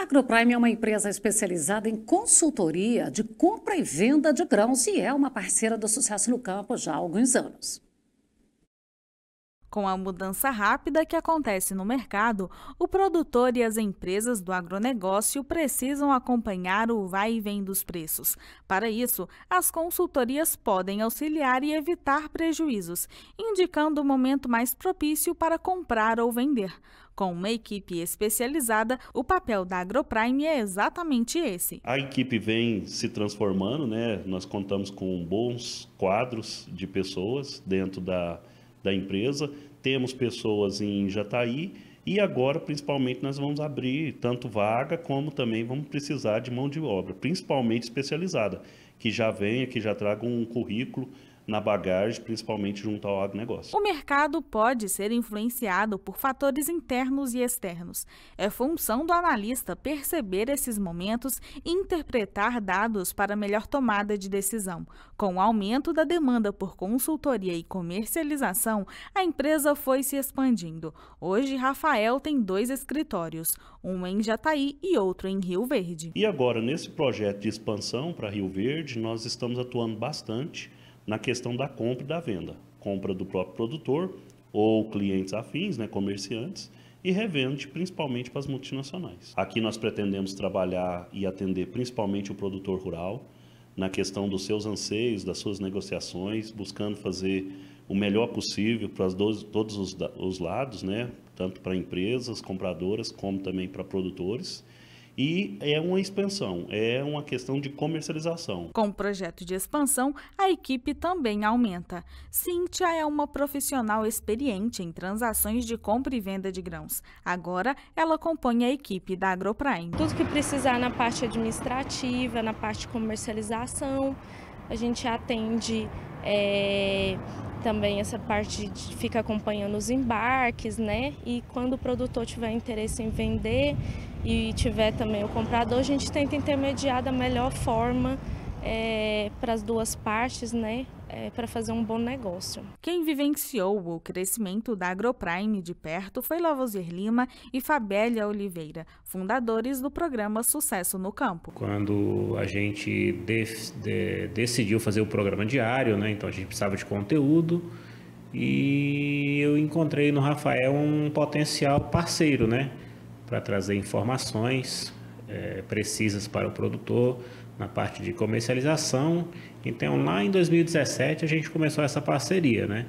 A AgroPrime é uma empresa especializada em consultoria de compra e venda de grãos e é uma parceira do Sucesso no Campo já há alguns anos. Com a mudança rápida que acontece no mercado, o produtor e as empresas do agronegócio precisam acompanhar o vai e vem dos preços. Para isso, as consultorias podem auxiliar e evitar prejuízos, indicando o momento mais propício para comprar ou vender. Com uma equipe especializada, o papel da Agroprime é exatamente esse. A equipe vem se transformando, né? Nós contamos com bons quadros de pessoas dentro da da empresa, temos pessoas em Jataí e agora, principalmente, nós vamos abrir tanto vaga como também vamos precisar de mão de obra, principalmente especializada, que já venha, que já traga um currículo na bagagem, principalmente junto ao agronegócio. O mercado pode ser influenciado por fatores internos e externos. É função do analista perceber esses momentos e interpretar dados para melhor tomada de decisão. Com o aumento da demanda por consultoria e comercialização, a empresa foi se expandindo. Hoje, Rafael tem dois escritórios, um em Jataí e outro em Rio Verde. E agora, nesse projeto de expansão para Rio Verde, nós estamos atuando bastante na questão da compra e da venda. Compra do próprio produtor ou clientes afins, né, comerciantes, e revende principalmente para as multinacionais. Aqui nós pretendemos trabalhar e atender principalmente o produtor rural na questão dos seus anseios, das suas negociações, buscando fazer o melhor possível para dois, todos os, os lados, né, tanto para empresas, compradoras, como também para produtores e é uma expansão, é uma questão de comercialização. Com o projeto de expansão, a equipe também aumenta. Cíntia é uma profissional experiente em transações de compra e venda de grãos. Agora, ela compõe a equipe da Agroprime. Tudo que precisar na parte administrativa, na parte comercialização, a gente atende é, também essa parte de, fica acompanhando os embarques, né? E quando o produtor tiver interesse em vender e tiver também o comprador, a gente tenta intermediar da melhor forma é, eh, para as duas partes, né? é, para fazer um bom negócio. Quem vivenciou o crescimento da Agroprime de perto foi Lavoisier Lima e Fabélia Oliveira, fundadores do programa Sucesso no Campo. Quando a gente de, de, decidiu fazer o programa diário, né, então a gente precisava de conteúdo e eu encontrei no Rafael um potencial parceiro, né, para trazer informações é, precisas para o produtor, na parte de comercialização. Então, lá em 2017, a gente começou essa parceria, né?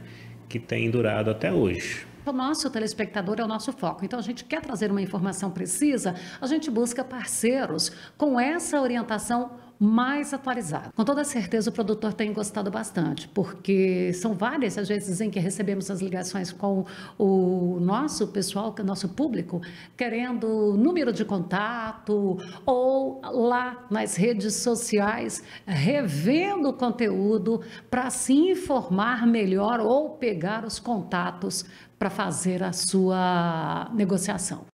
Que tem durado até hoje. Então, o nosso telespectador é o nosso foco. Então, a gente quer trazer uma informação precisa, a gente busca parceiros com essa orientação mais atualizada. Com toda certeza, o produtor tem gostado bastante, porque são várias as vezes em que recebemos as ligações com o nosso pessoal, com é o nosso público, querendo número de contato ou lá nas redes sociais, revendo o conteúdo para se informar melhor ou pegar os contatos para fazer a sua negociação.